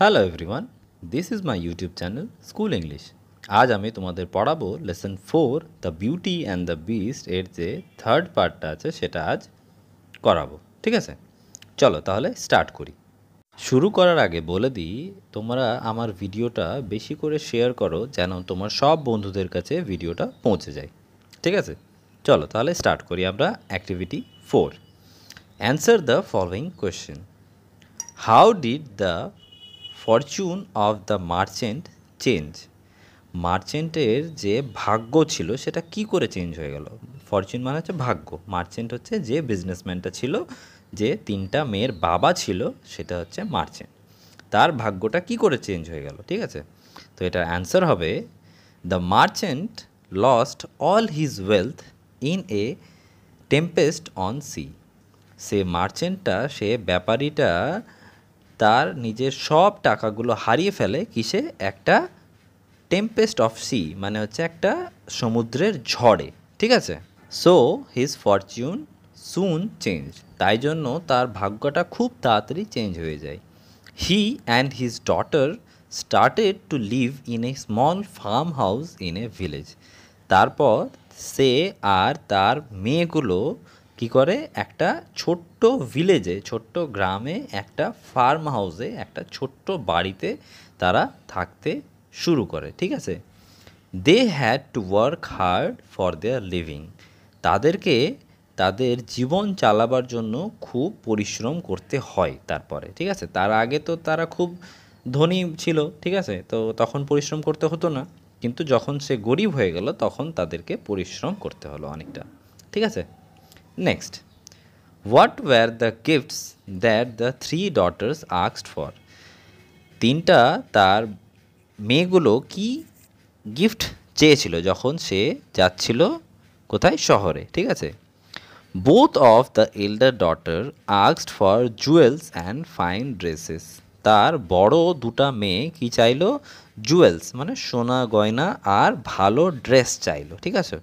Hello everyone this is my YouTube channel School English আজ আমি তোমাদের পড়াবো lesson four the beauty and the beast এর যে থার্ড পার্টটা আছে সেটা আজ করাবো ঠিক আছে চলো তাহলে স্টার্ট করি শুরু করার আগে বলে দিই তোমরা আমার ভিডিওটা বেশি করে শেয়ার করো যেন তোমার সব বন্ধুদের কাছে ভিডিওটা পৌঁছে যায় ঠিক আছে চলো তাহলে স্টার্ট করি আমরা activity four answer the following question how did the fortune of the merchant change মার্চেন্টের যে ভাগ্য ছিল সেটা কি করে চেঞ্জ হয়ে গেল ফরচুন মানে হচ্ছে ভাগ্য মার্চেন্ট হচ্ছে যে বিজনেসম্যানটা ছিল যে তিনটা মেয়ের বাবা ছিল সেটা হচ্ছে মার্চেন্ট তার ভাগ্যটা কি করে চেঞ্জ হয়ে গেল ঠিক আছে তো এটার অ্যান্সার হবে the merchant lost all his wealth in a tempest on sea সে মার্চেন্টটা সে ব্যাপারীটা তার নিজের সব টাকাগুলো হারিয়ে ফেলে কিসে একটা টেম্পেস্ট অফ সি মানে হচ্ছে একটা সমুদ্রের ঝড়ে ঠিক আছে so his fortune soon change তাই জন্য তার ভাগ্যটা খুব তাড়াতাড়ি চেঞ্জ হয়ে যায় he and his daughter started to live in a small farm house in a village তারপর সে আর তার মেয়েগুলো কি করে একটা ছোট্ট ভিলেজে ছোট্ট গ্রামে একটা ফার্ম হাউসে একটা ছোট্ট বাড়িতে তারা থাকতে শুরু করে ঠিক আছে they had to work hard for their living তাদেরকে তাদের জীবন চালাবার জন্য খুব পরিশ্রম করতে হয় তারপরে ঠিক আছে তার আগে তো তারা খুব ধনী ছিল ঠিক আছে তো তখন পরিশ্রম করতে হতো না কিন্তু যখন সে গরিব হয়ে গেল তখন তাদেরকে পরিশ্রম করতে হলো অনেকটা ঠিক আছে Next, what were the gifts that the three daughters asked for? তিনটা তার মেয়েগুলো কি গিফট চেয়েছিল যখন সে যাচ্ছিল কোথায় শহরে ঠিক আছে both of the elder daughter আক্সড for jewels and fine dresses তার বড় দুটা মেয়ে কি চাইলো জুয়েলস মানে সোনা গয়না আর ভালো ড্রেস চাইলো ঠিক আছে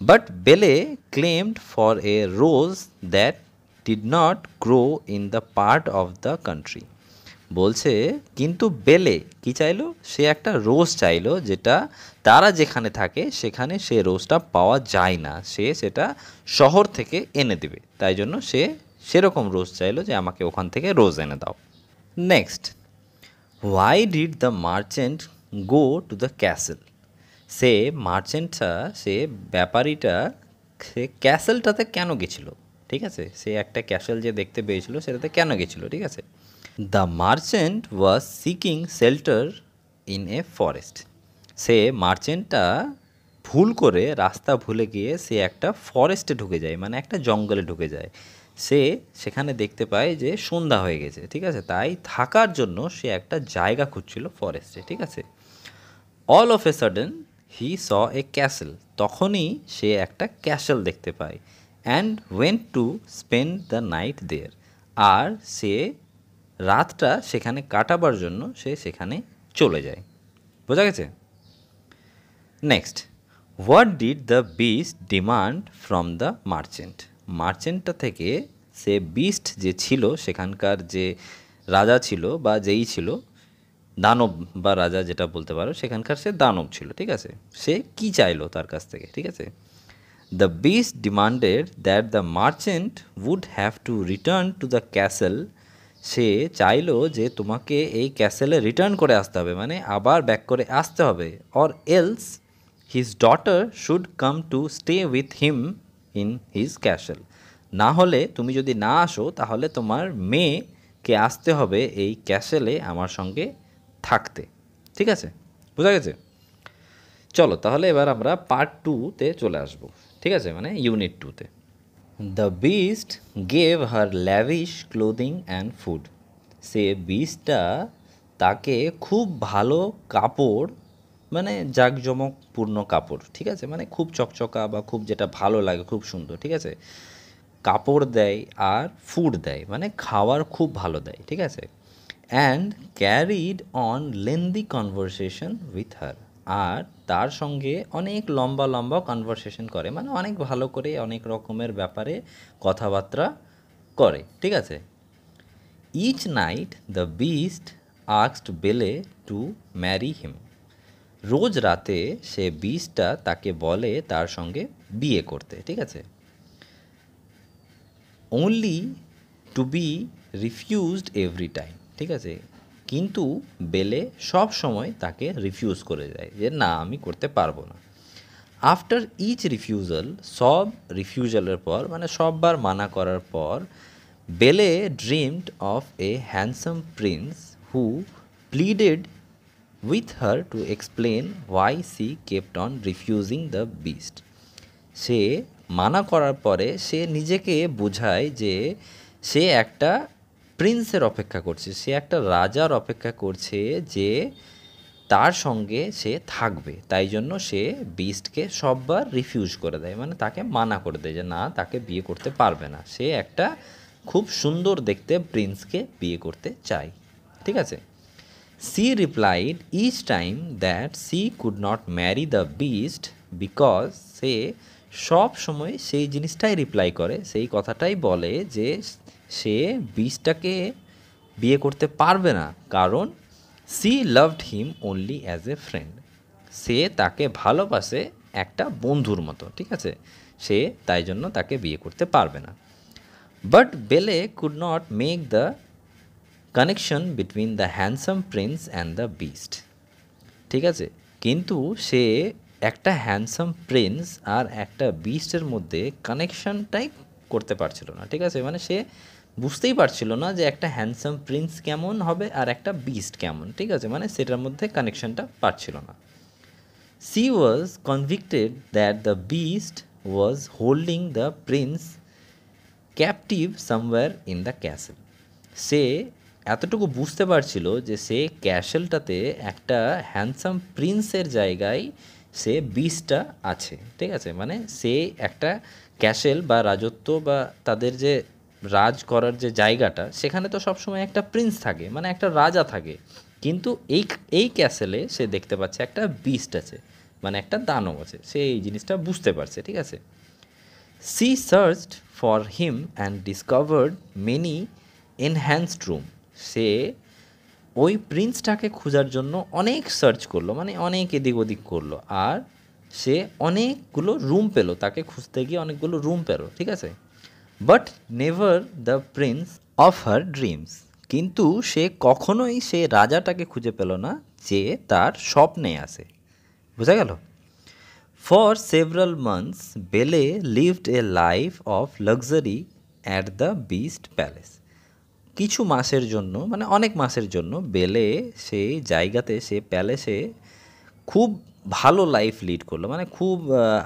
But Belle claimed for a rose that did not grow in the part of the country. বলছে কিন্তু বেলে কি চাইলো সে একটা রোজ চাইলো যেটা তারা যেখানে থাকে সেখানে সে রোজটা পাওয়া যায় না সে সেটা শহর থেকে এনে দেবে তাই জন্য সে সেরকম রোজ চাইলো যে আমাকে ওখান থেকে রোজ এনে দাও next why did the merchant go to the castle সে মার্চেন্টটা সে ব্যাপারীটা সে ক্যাসেলটাতে কেন গেছিলো ঠিক আছে সে একটা ক্যাসেল যে দেখতে পেয়েছিল সেটাতে কেন গেছিলো ঠিক আছে the merchant was seeking shelter in a forest সে মার্চেন্টটা ভুল করে রাস্তা ভুলে গিয়ে সে একটা ফরেস্টে ঢুকে যায় মানে একটা জঙ্গলে ঢুকে যায় সে সেখানে দেখতে পায় যে সন্ধ্যা হয়ে গেছে ঠিক আছে তাই থাকার জন্য সে একটা জায়গা খুঁজছিল ফরেস্টে ঠিক আছে all of a sudden he saw a castle তখনই সে একটা ক্যাসেল দেখতে পায় and went to spend the night there আর সে রাতটা সেখানে কাটাবার জন্য সে সেখানে চলে যায় বোঝা গেছে next what did the beast demand from the merchant মার্চেন্টটা থেকে সে বিস্ট যে ছিল সেখানকার যে রাজা ছিল বা যেই ছিল দানব বা রাজা যেটা বলতে পারো সেখানকার সে দানব ছিল ঠিক আছে সে কি চাইলো তার কাছ থেকে ঠিক আছে the beast demanded that the merchant would have to return to the castle সে চাইলো যে তোমাকে এই ক্যাসেলে রিটার্ন করে আসতে হবে মানে আবার ব্যাক করে আসতে হবে or else his daughter should come to stay with him in his castle না হলে তুমি যদি না আসো তাহলে তোমার মেয়েকে আসতে হবে এই ক্যাসেলে আমার সঙ্গে থাকতে ঠিক আছে বোঝা গেছে চলো তাহলে এবার আমরা পার্ট টুতে চলে আসব ঠিক আছে মানে ইউনিট টুতে the beast gave her lavish clothing and food সে বিস্টটা তাকে খুব ভালো কাপড় মানে জাঁকজমকপূর্ণ কাপড় ঠিক আছে মানে খুব চকচকা বা খুব যেটা ভালো লাগে খুব সুন্দর ঠিক আছে কাপড় দেয় আর ফুড দেয় মানে খাওয়ার খুব ভালো দেয় ঠিক আছে and carried on lengthy conversation with her আর তার সঙ্গে অনেক লম্বা লম্বা কনভারসেশন করে মানে অনেক ভালো করে অনেক রকমের ব্যাপারে কথাবার্তা করে ঠিক আছে ইচ নাইট দ্য বিস্ট আক্সড বেলে টু ম্যারি হিম রোজ রাতে সে বিস্টটা তাকে বলে তার সঙ্গে বিয়ে করতে ঠিক আছে only to be refused every time ঠিক আছে কিন্তু বেলে সব সময় তাকে রিফিউজ করে যায় যে না আমি করতে পারবো না আফটার ইচ রিফিউজাল সব রিফিউজালের পর মানে সববার মানা করার পর Belle dreamed of a handsome prince who pleaded with her to explain why she kept on refusing the beast সে মানা করার পরে সে নিজেকে বোঝায় যে সে একটা প্রিন্সের অপেক্ষা করছে সে একটা রাজার অপেক্ষা করছে যে তার সঙ্গে সে থাকবে তাই জন্য সে বিস্টকে সববার রিফিউজ করে দেয় মানে তাকে মানা করে দেয় যে না তাকে বিয়ে করতে পারবে না সে একটা খুব সুন্দর দেখতে প্রিন্সকে বিয়ে করতে চায় ঠিক আছে she replied each time that she could not marry the beast because সে সব সময় সেই জিনিসটাই রিপ্লাই করে সেই কথাটাই বলে যে সে বীজটাকে বিয়ে করতে পারবে না কারণ she loved him only as a friend সে তাকে ভালোবাসে একটা বন্ধুর মতো ঠিক আছে সে তাই জন্য তাকে বিয়ে করতে পারবে না but Belle could not make the connection between the handsome prince and the beast ঠিক আছে কিন্তু সে একটা হ্যান্ডসাম প্রিন্স আর একটা বিস্টের মধ্যে কানেকশনটাই করতে পারছিল না ঠিক আছে মানে সে বুঝতেই পারছিল না যে একটা হ্যান্ডসাম প্রিন্স কেমন হবে আর একটা বিস্ট কেমন ঠিক আছে মানে সেটার মধ্যে কানেকশনটা পাচ্ছিল না she was convicted that the beast was holding the prince captive somewhere in the castle সে এতটুকু বুঝতে পারছিল যে সে ক্যাসেলটাতে একটা হ্যান্ডসাম প্রিন্সের জায়গায় সে বিস্টটা আছে ঠিক আছে মানে সে একটা ক্যাসেল বা রাজত্ব বা তাদের যে রাজ করার যে জায়গাটা সেখানে তো সবসময় একটা প্রিন্স থাকে মানে একটা রাজা থাকে কিন্তু এই এই ক্যাসেলে সে দেখতে পাচ্ছে একটা বিস্ট আছে মানে একটা দানব আছে সে এই জিনিসটা বুঝতে পারছে ঠিক আছে she searched for him and discovered many enhanced room সে ওই প্রিন্সটাকে খোঁজার জন্য অনেক সার্চ করলো মানে অনেক এদিক ওদিক করলো আর সে অনেকগুলো রুম পেলো তাকে খুঁজতে গিয়ে অনেকগুলো রুম পেলো ঠিক আছে but never the prince of her dreams কিন্তু সে কখনোই সে রাজাটাকে খুঁজে পেল না যে তার স্বপ্নে আসে বোঝা গেল for several months Belle lived a life of luxury at the beast palace কিছু মাসের জন্য মানে অনেক মাসের জন্য বেলে সেই জায়গাতে সে প্যালেসে খুব ভালো লাইফ লিড করলো মানে খুব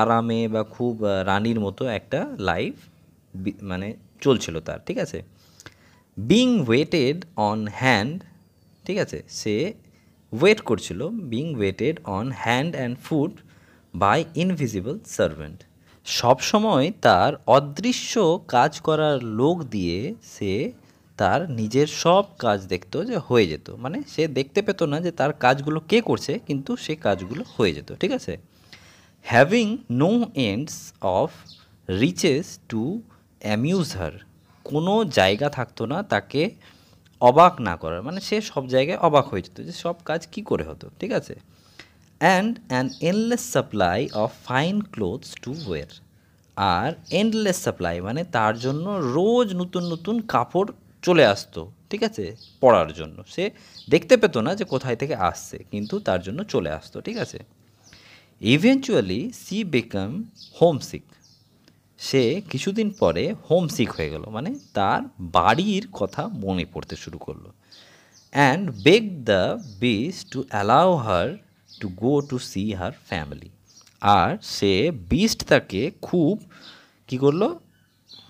আরামে বা খুব রানীর মতো একটা লাইফ মানে চলছিল তার ঠিক আছে বিং ওয়েটেড অন হ্যান্ড ঠিক আছে সে ওয়েট করছিল being waited on hand and foot by invisible servant সবসময় তার অদৃশ্য কাজ করার লোক দিয়ে সে তার নিজের সব কাজ দেখতো যে হয়ে যেত মানে সে দেখতে পেতো না যে তার কাজগুলো কে করছে কিন্তু সে কাজগুলো হয়ে যেত ঠিক আছে having no ends of riches to amuse her কোনো জায়গা থাকতো না তাকে অবাক না করার মানে সে সব জায়গায় অবাক হয়ে যেত যে সব কাজ কি করে হতো ঠিক আছে and an endless supply of fine clothes to wear আর এন্ডলেস সাপ্লাই মানে তার জন্য রোজ নতুন নতুন কাপড় চলে আসতো ঠিক আছে পড়ার জন্য সে দেখতে পেতো না যে কোথায় থেকে আসছে কিন্তু তার জন্য চলে আসতো ঠিক আছে ইভেঞ্চুয়ালি সি বিকাম হোমসিক সে কিছুদিন পরে হোমসিক হয়ে গেল মানে তার বাড়ির কথা মনে পড়তে শুরু করলো and beg the beast to allow her to go to see her family আর সে বিস্ট তাকে খুব কি করলো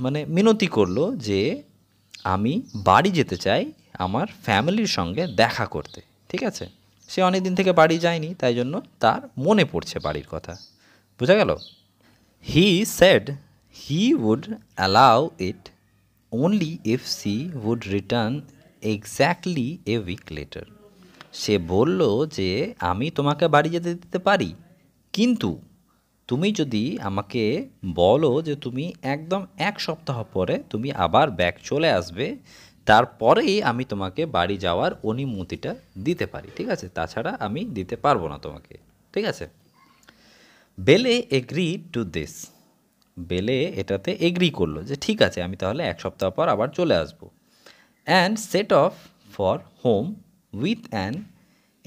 মানে মিনতি করলো যে আমি বাড়ি যেতে চাই আমার ফ্যামিলির সঙ্গে দেখা করতে ঠিক আছে সে অনেক দিন থেকে বাড়ি যায়নি তাই জন্য তার মনে পড়ছে বাড়ির কথা বোঝা গেল he said He would allow it only if she would return exactly a week later. সে বলল যে আমি তোমাকে বাড়ি যেতে দিতে পারি কিন্তু তুমি যদি আমাকে বলো যে তুমি একদম এক সপ্তাহ পরে তুমি আবার ব্যাগ চলে আসবে তারপরেই আমি তোমাকে বাড়ি যাওয়ার অনুমতিটা দিতে পারি ঠিক আছে তাছাড়া আমি দিতে পারবো না তোমাকে ঠিক আছে বেলে এগ্রি টু দিস বেলে এটাতে এগ্রি করলো যে ঠিক আছে আমি তাহলে এক সপ্তাহ পর আবার চলে আসব and set off for home with an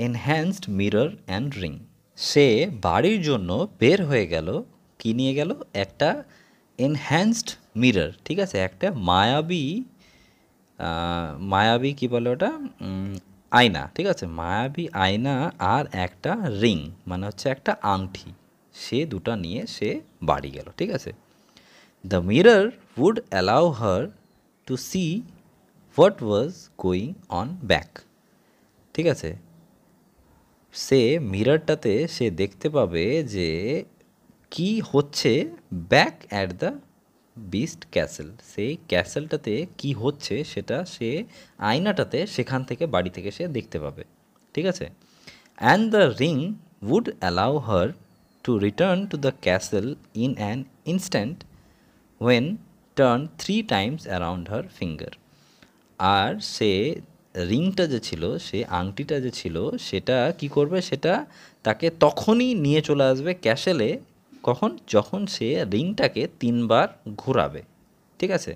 enhanced mirror and ring সে বাড়ির জন্য বের হয়ে গেল কি নিয়ে গেল একটা এনহ্যান্সড মিরর ঠিক আছে একটা মায়াবী মায়াবী কি বলে ওটা আয়না ঠিক আছে মায়াবী আয়না আর একটা রিং মানে হচ্ছে একটা আংটি সে দুটা নিয়ে সে বাড়ি গেল ঠিক আছে the mirror would allow her to see what was going on back ঠিক আছে সে মিররটাতে সে দেখতে পাবে যে কি হচ্ছে back at the beast castle সেই ক্যাসেলটাতে কি হচ্ছে সেটা সে আয়নাটাতে সেখান থেকে বাড়ি থেকে সে দেখতে পাবে ঠিক আছে and the ring would allow her to return to the castle in an instant when turned three times around her finger. আর সে রিংটা যে ছিল সে আংটিটা যে ছিল সেটা কি করবে সেটা তাকে তখনই নিয়ে চলে আসবে ক্যাসেলে কখন যখন সে রিংটাকে তিনবার ঘুরাবে ঠিক আছে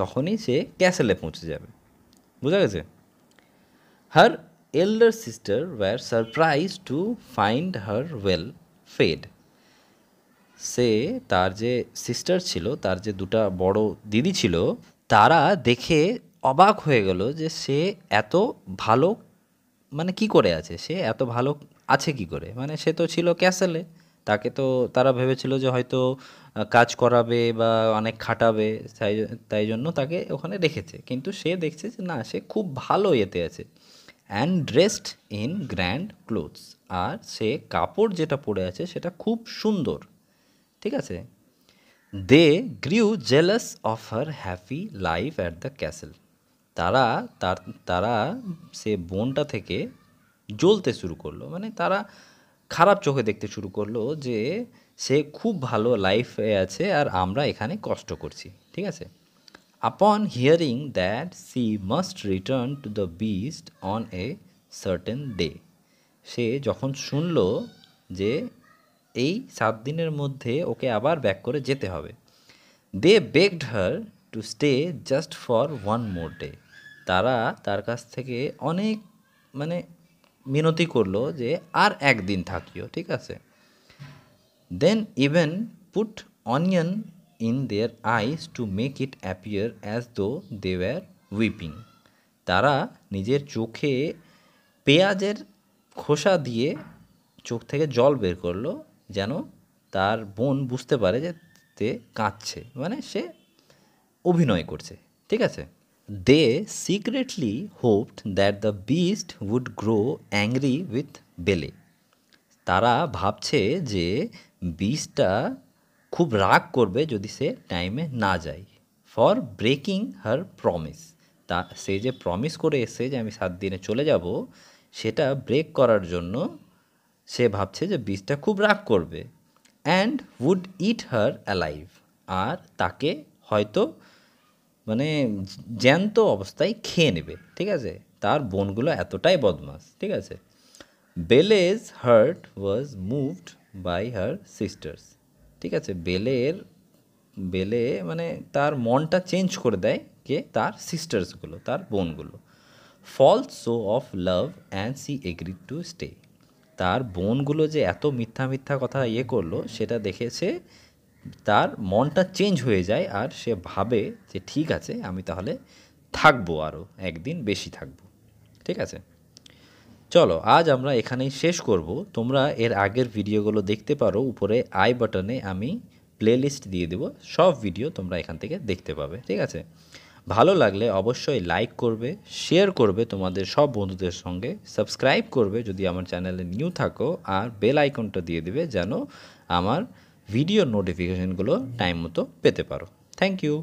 তখনই সে ক্যাসেলে পৌঁছে যাবে বোঝা গেছে her elder sister were surprise to find her well fed সে তার যে সিস্টার ছিল তার যে দুটা বড় দিদি ছিল তারা দেখে অবাক হয়ে গেল যে সে এত ভালো মানে কি করে আছে সে এত ভালো আছে কি করে মানে সে তো ছিল ক্যাসেলে তাকে তো তারা ভেবেছিল যে হয়তো কাজ করাবে বা অনেক খাটাবে তাই তাই জন্য তাকে ওখানে রেখেছে কিন্তু সে দেখছে যে না সে খুব ভালো এতে আছে and dressed in grand clothes আর সে কাপড় যেটা পরে আছে সেটা খুব সুন্দর ঠিক আছে they grew jealous of her happy life at the castle তারা তার তারা সে বোনটা থেকে জ্বলতে শুরু করলো মানে তারা খারাপ চোখে দেখতে শুরু করলো যে সে খুব ভালো লাইফে আছে আর আমরা এখানে কষ্ট করছি ঠিক আছে upon hearing that she must return to the beast on a certain day সে যখন শুনল যে এই সাত দিনের মধ্যে ওকে আবার ব্যাক করে যেতে হবে they begged her to stay just for one more day তারা তার কাছ থেকে অনেক মানে মিনতি করলো যে আর একদিন থাকিও ঠিক আছে then even put onion in their eyes to make it appear as though they war whipping তারা নিজের চোখে পেঁয়াজের খোসা দিয়ে চোখ থেকে জল বের করলো যেন তার বোন বুঝতে পারে যে তে কাঁদছে মানে সে অভিনয় করছে ঠিক আছে they secretly hoped that the beast would grow angry with Belle তারা ভাবছে যে বিষটা খুব রাগ করবে যদি সে টাইমে না যায় ফর ব্রেকিং হার প্রমিস তা সে যে প্রমিস করে এসে যে আমি সাত দিনে চলে যাব সেটা ব্রেক করার জন্য সে ভাবছে যে বীজটা খুব রাগ করবে and would it her alive আর তাকে হয়তো মানে জ্যান্ত অবস্থায় খেয়ে নেবে ঠিক আছে তার বোনগুলো এতটাই বদমাস ঠিক আছে Belle's heart was moved by her sisters ঠিক আছে বেলের বেলে মানে তার মনটা চেঞ্জ করে দেয় কে তার সিস্টার্সগুলো তার বোনগুলো false show of love and she agree to stay তার বোনগুলো যে এত মিথ্যা মিথ্যা কথা ইয়ে করলো সেটা দেখেছে তার মনটা চেঞ্জ হয়ে যায় আর সে ভাবে যে ঠিক আছে আমি তাহলে থাকবো আরও একদিন বেশি থাকবো ঠিক আছে চলো আজ আমরা এখানেই শেষ করব তোমরা এর আগের ভিডিওগুলো দেখতে পারো উপরে আই বাটনে আমি প্লেলিস্ট দিয়ে দেবো সব ভিডিও তোমরা এখান থেকে দেখতে পাবে ঠিক আছে ভালো লাগলে অবশ্যই লাইক করবে শেয়ার করবে তোমাদের সব বন্ধুদের সঙ্গে সাবস্ক্রাইব করবে যদি আমার চ্যানেলে নিউ থাকো আর বেল আইকনটা দিয়ে দেবে যেন আমার ভিডিও নোটিফিকেশানগুলো টাইম মতো পেতে পারো থ্যাংক ইউ